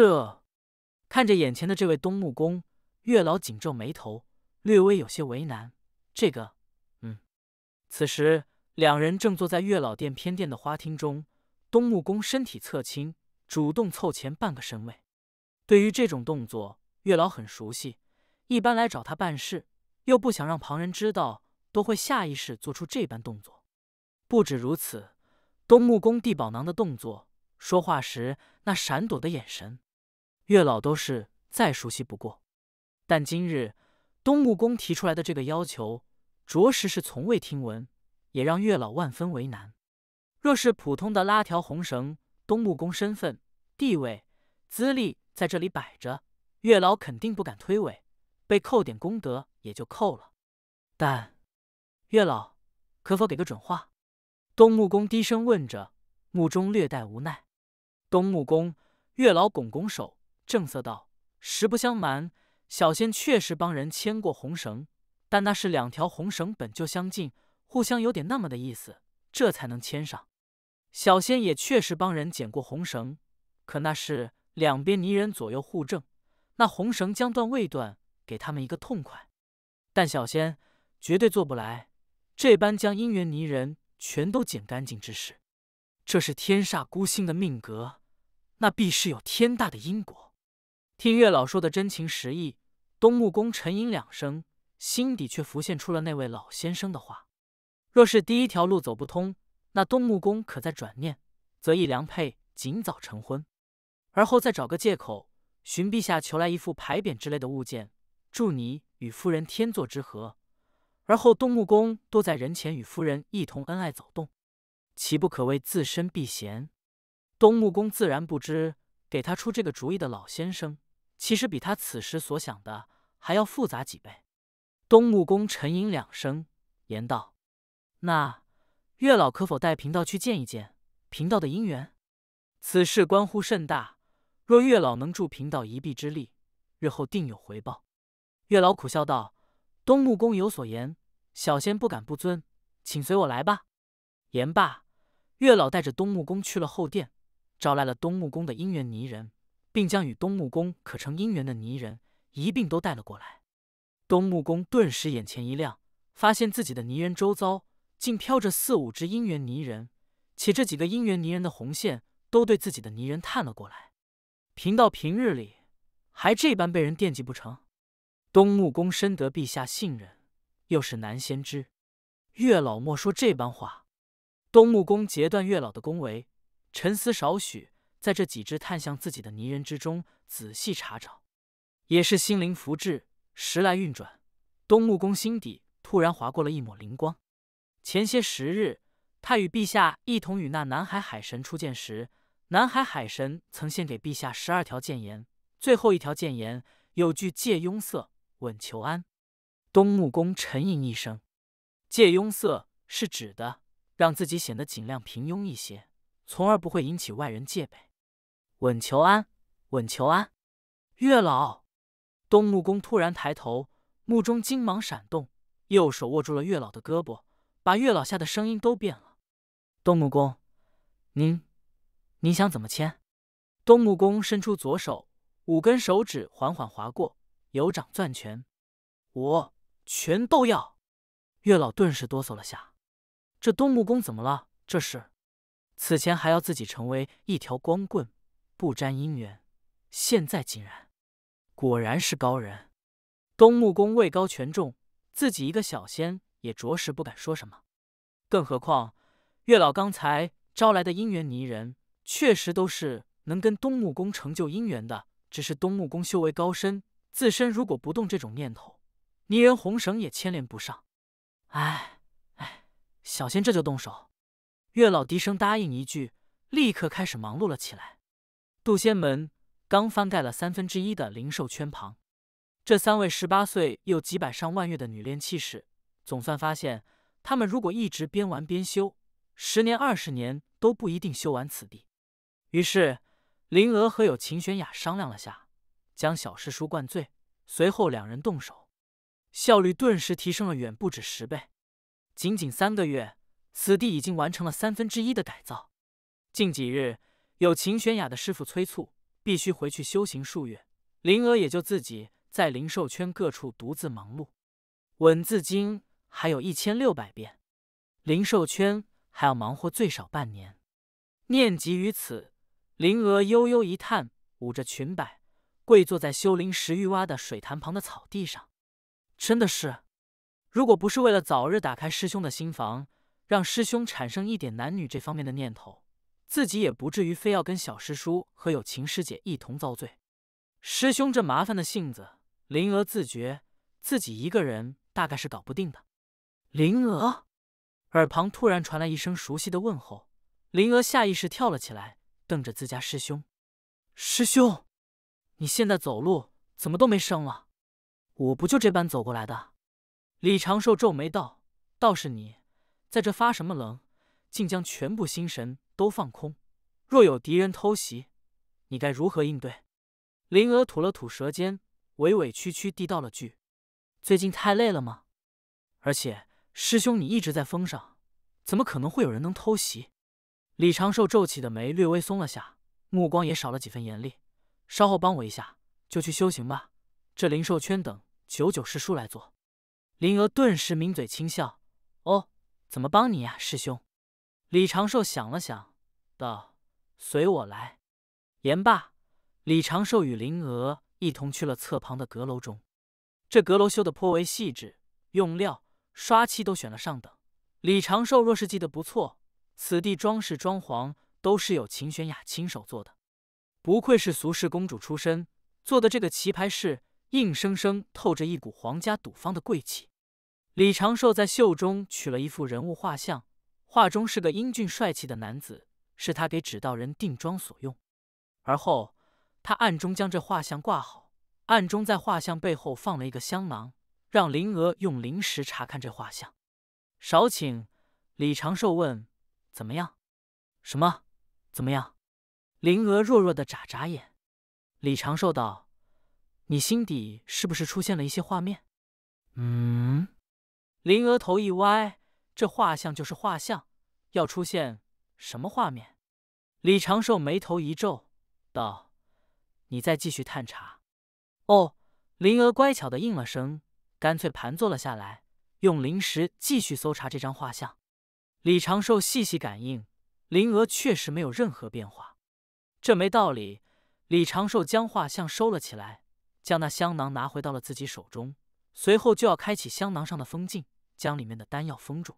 这，看着眼前的这位东木公，月老紧皱眉头，略微有些为难。这个，嗯。此时两人正坐在月老殿偏殿的花厅中，东木公身体侧倾，主动凑前半个身位。对于这种动作，月老很熟悉。一般来找他办事，又不想让旁人知道，都会下意识做出这般动作。不止如此，东木公地宝囊的动作，说话时那闪躲的眼神。月老都是再熟悉不过，但今日东木公提出来的这个要求，着实是从未听闻，也让月老万分为难。若是普通的拉条红绳，东木公身份地位资历在这里摆着，月老肯定不敢推诿，被扣点功德也就扣了。但月老，可否给个准话？东木公低声问着，目中略带无奈。东木公，月老拱拱手。正色道：“实不相瞒，小仙确实帮人牵过红绳，但那是两条红绳本就相近，互相有点那么的意思，这才能牵上。小仙也确实帮人剪过红绳，可那是两边泥人左右互正，那红绳将断未断，给他们一个痛快。但小仙绝对做不来这般将姻缘泥人全都剪干净之事，这是天煞孤星的命格，那必是有天大的因果。”听月老说的真情实意，东木公沉吟两声，心底却浮现出了那位老先生的话：若是第一条路走不通，那东木公可再转念，则一良配尽早成婚，而后再找个借口寻陛下求来一副牌匾之类的物件，助你与夫人天作之合。而后东木公多在人前与夫人一同恩爱走动，岂不可谓自身避嫌？东木公自然不知，给他出这个主意的老先生。其实比他此时所想的还要复杂几倍。东木公沉吟两声，言道：“那月老可否带贫道去见一见贫道的姻缘？此事关乎甚大，若月老能助贫道一臂之力，日后定有回报。”月老苦笑道：“东木公有所言，小仙不敢不遵，请随我来吧。”言罢，月老带着东木公去了后殿，招来了东木公的姻缘泥人。并将与东木公可成姻缘的泥人一并都带了过来。东木公顿时眼前一亮，发现自己的泥人周遭竟飘着四五只姻缘泥人，且这几个姻缘泥人的红线都对自己的泥人探了过来。贫道平日里还这般被人惦记不成？东木公深得陛下信任，又是南先知，月老莫说这般话。东木公截断月老的恭维，沉思少许。在这几只探向自己的泥人之中仔细查找，也是心灵福至，时来运转。东木公心底突然划过了一抹灵光。前些时日，他与陛下一同与那南海海神初见时，南海海神曾献给陛下十二条谏言，最后一条谏言有句“借庸色，稳求安”。东木公沉吟一声：“借庸色是指的让自己显得尽量平庸一些，从而不会引起外人戒备。”稳求安，稳求安。月老，东木工突然抬头，目中金芒闪动，右手握住了月老的胳膊，把月老吓得声音都变了。东木工，您，您想怎么签？东木工伸出左手，五根手指缓缓划过，有掌攥拳，我全都要。月老顿时哆嗦了下，这东木工怎么了？这是，此前还要自己成为一条光棍。不沾姻缘，现在竟然，果然是高人。东木公位高权重，自己一个小仙也着实不敢说什么。更何况月老刚才招来的姻缘泥人，确实都是能跟东木公成就姻缘的。只是东木公修为高深，自身如果不动这种念头，泥人红绳也牵连不上。哎哎，小仙这就动手。月老低声答应一句，立刻开始忙碌了起来。渡仙门刚翻盖了三分之一的灵兽圈旁，这三位十八岁又几百上万月的女炼气士总算发现，他们如果一直边玩边修，十年二十年都不一定修完此地。于是，灵娥和有秦玄雅商量了下，将小师叔灌醉，随后两人动手，效率顿时提升了远不止十倍。仅仅三个月，此地已经完成了三分之一的改造。近几日。有秦玄雅的师傅催促，必须回去修行数月，灵娥也就自己在灵兽圈各处独自忙碌。《文字经》还有一千六百遍，灵兽圈还要忙活最少半年。念及于此，灵娥悠悠一叹，捂着裙摆，跪坐在修灵石玉蛙的水潭旁的草地上。真的是，如果不是为了早日打开师兄的心房，让师兄产生一点男女这方面的念头。自己也不至于非要跟小师叔和有情师姐一同遭罪。师兄这麻烦的性子，灵娥自觉自己一个人大概是搞不定的。灵娥耳旁突然传来一声熟悉的问候，灵娥下意识跳了起来，瞪着自家师兄：“师兄，你现在走路怎么都没声了？我不就这般走过来的？”李长寿皱眉道：“倒是你，在这发什么愣？竟将全部心神。”都放空，若有敌人偷袭，你该如何应对？林娥吐了吐舌尖，委委屈屈地道了句：“最近太累了吗？而且师兄你一直在风上，怎么可能会有人能偷袭？”李长寿皱起的眉略微松了下，目光也少了几分严厉。稍后帮我一下，就去修行吧。这灵兽圈等九九师叔来做。林娥顿时抿嘴轻笑：“哦，怎么帮你呀，师兄？”李长寿想了想。道：“随我来。”言罢，李长寿与林娥一同去了侧旁的阁楼中。这阁楼修得颇为细致，用料、刷漆都选了上等。李长寿若是记得不错，此地装饰装潢都是有秦玄雅亲手做的。不愧是俗世公主出身，做的这个棋牌室，硬生生透着一股皇家赌坊的贵气。李长寿在袖中取了一幅人物画像，画中是个英俊帅气的男子。是他给指道人定妆所用，而后他暗中将这画像挂好，暗中在画像背后放了一个香囊，让灵娥用灵石查看这画像。少顷，李长寿问：“怎么样？什么？怎么样？”灵娥弱弱的眨眨眼。李长寿道：“你心底是不是出现了一些画面？”“嗯。”灵娥头一歪，“这画像就是画像，要出现。”什么画面？李长寿眉头一皱，道：“你再继续探查。”哦，灵娥乖巧的应了声，干脆盘坐了下来，用灵石继续搜查这张画像。李长寿细细感应，灵娥确实没有任何变化，这没道理。李长寿将画像收了起来，将那香囊拿回到了自己手中，随后就要开启香囊上的封禁，将里面的丹药封住。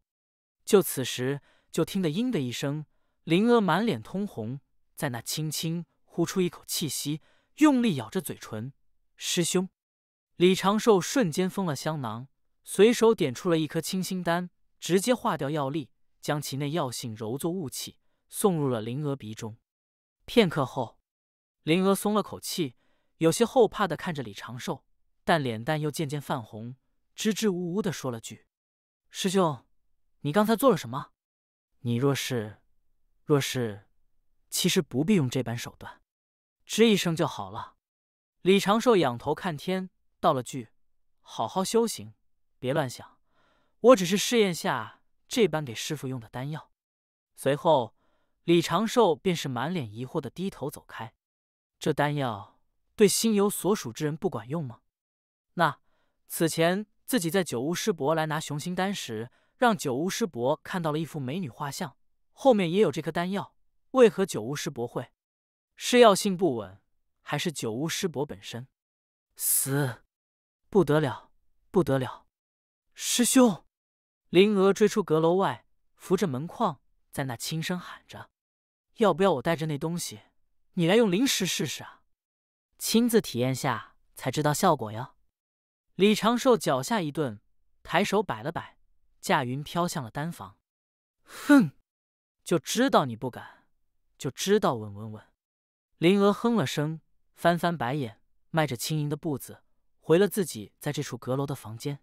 就此时。就听得“嘤”的一声，灵娥满脸通红，在那轻轻呼出一口气息，用力咬着嘴唇。师兄李长寿瞬间封了香囊，随手点出了一颗清心丹，直接化掉药力，将其内药性揉作雾气，送入了灵娥鼻中。片刻后，灵娥松了口气，有些后怕的看着李长寿，但脸蛋又渐渐泛红，支支吾吾的说了句：“师兄，你刚才做了什么？”你若是，若是，其实不必用这般手段，吱一声就好了。李长寿仰头看天，道了句：“好好修行，别乱想。”我只是试验下这般给师傅用的丹药。随后，李长寿便是满脸疑惑的低头走开。这丹药对心有所属之人不管用吗？那此前自己在九屋师伯来拿雄心丹时，让九巫师伯看到了一幅美女画像，后面也有这颗丹药，为何九巫师伯会？是药性不稳，还是九巫师伯本身死不得了？不得了！师兄，灵娥追出阁楼外，扶着门框，在那轻声喊着：“要不要我带着那东西，你来用灵石试试啊？亲自体验下才知道效果哟。”李长寿脚下一顿，抬手摆了摆。驾云飘向了丹房，哼，就知道你不敢，就知道稳稳稳。林娥哼了声，翻翻白眼，迈着轻盈的步子回了自己在这处阁楼的房间。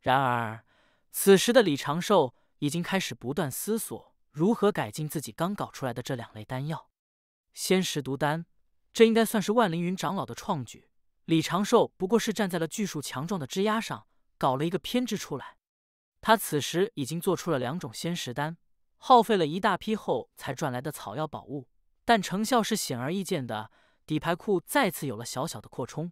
然而，此时的李长寿已经开始不断思索如何改进自己刚搞出来的这两类丹药。仙石毒丹，这应该算是万凌云长老的创举。李长寿不过是站在了巨树强壮的枝丫上，搞了一个偏枝出来。他此时已经做出了两种仙石丹，耗费了一大批后才赚来的草药宝物，但成效是显而易见的，底牌库再次有了小小的扩充。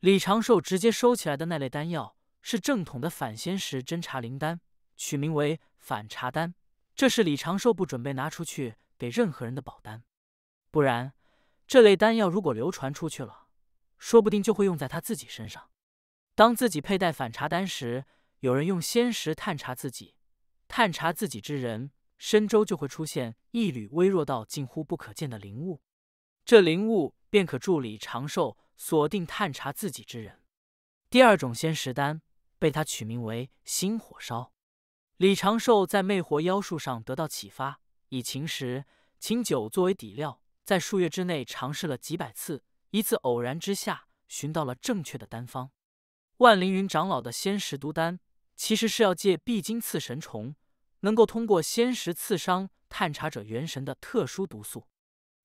李长寿直接收起来的那类丹药是正统的反仙石侦查灵丹，取名为反查丹。这是李长寿不准备拿出去给任何人的宝丹，不然这类丹药如果流传出去了，说不定就会用在他自己身上。当自己佩戴反查丹时。有人用仙石探查自己，探查自己之人身周就会出现一缕微弱到近乎不可见的灵物，这灵物便可助李长寿锁定探查自己之人。第二种仙石丹被他取名为心火烧。李长寿在魅惑妖术上得到启发，以秦石、秦酒作为底料，在数月之内尝试了几百次，一次偶然之下寻到了正确的丹方。万凌云长老的仙石毒丹。其实是要借碧金刺神虫能够通过仙石刺伤探查者元神的特殊毒素。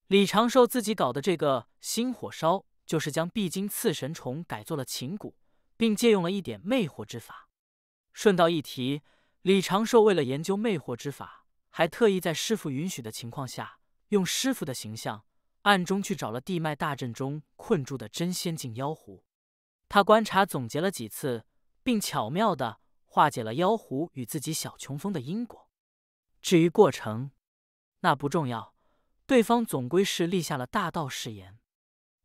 李长寿自己搞的这个心火烧，就是将碧金刺神虫改做了琴骨，并借用了一点魅惑之法。顺道一提，李长寿为了研究魅惑之法，还特意在师傅允许的情况下，用师傅的形象暗中去找了地脉大阵中困住的真仙境妖狐。他观察总结了几次，并巧妙的。化解了妖狐与自己小穷峰的因果。至于过程，那不重要。对方总归是立下了大道誓言。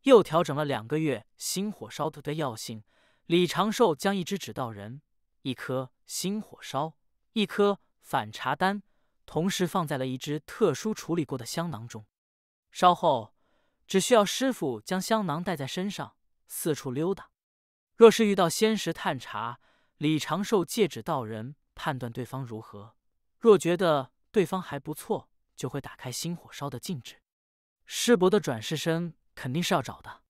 又调整了两个月心火烧毒的药性，李长寿将一支指道人、一颗心火烧、一颗反茶丹，同时放在了一只特殊处理过的香囊中。稍后，只需要师傅将香囊带在身上，四处溜达。若是遇到仙石探查。李长寿借指道人判断对方如何，若觉得对方还不错，就会打开心火烧的禁制。师伯的转世身肯定是要找的，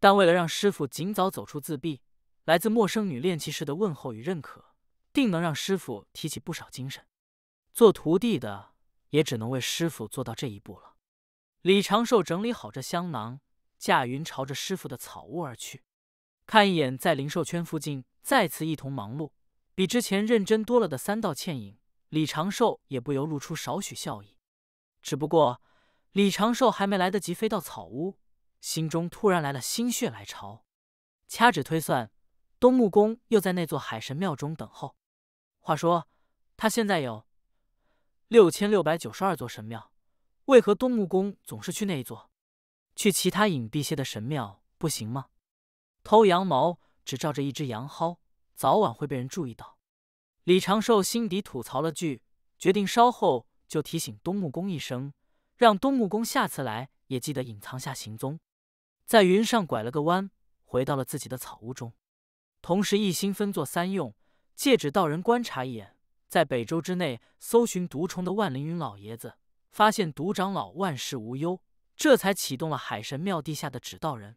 但为了让师傅尽早走出自闭，来自陌生女练气士的问候与认可，定能让师傅提起不少精神。做徒弟的也只能为师傅做到这一步了。李长寿整理好这香囊，驾云朝着师傅的草屋而去，看一眼在灵兽圈附近。再次一同忙碌，比之前认真多了的三道倩影，李长寿也不由露出少许笑意。只不过，李长寿还没来得及飞到草屋，心中突然来了心血来潮，掐指推算，东木公又在那座海神庙中等候。话说，他现在有六千六百九十二座神庙，为何东木公总是去那一座？去其他隐蔽些的神庙不行吗？偷羊毛。只照着一只羊蒿，早晚会被人注意到。李长寿心底吐槽了句，决定稍后就提醒东木公一声，让东木公下次来也记得隐藏下行踪。在云上拐了个弯，回到了自己的草屋中，同时一心分作三用，借指道人观察一眼，在北周之内搜寻毒虫的万凌云老爷子，发现毒长老万事无忧，这才启动了海神庙地下的指道人。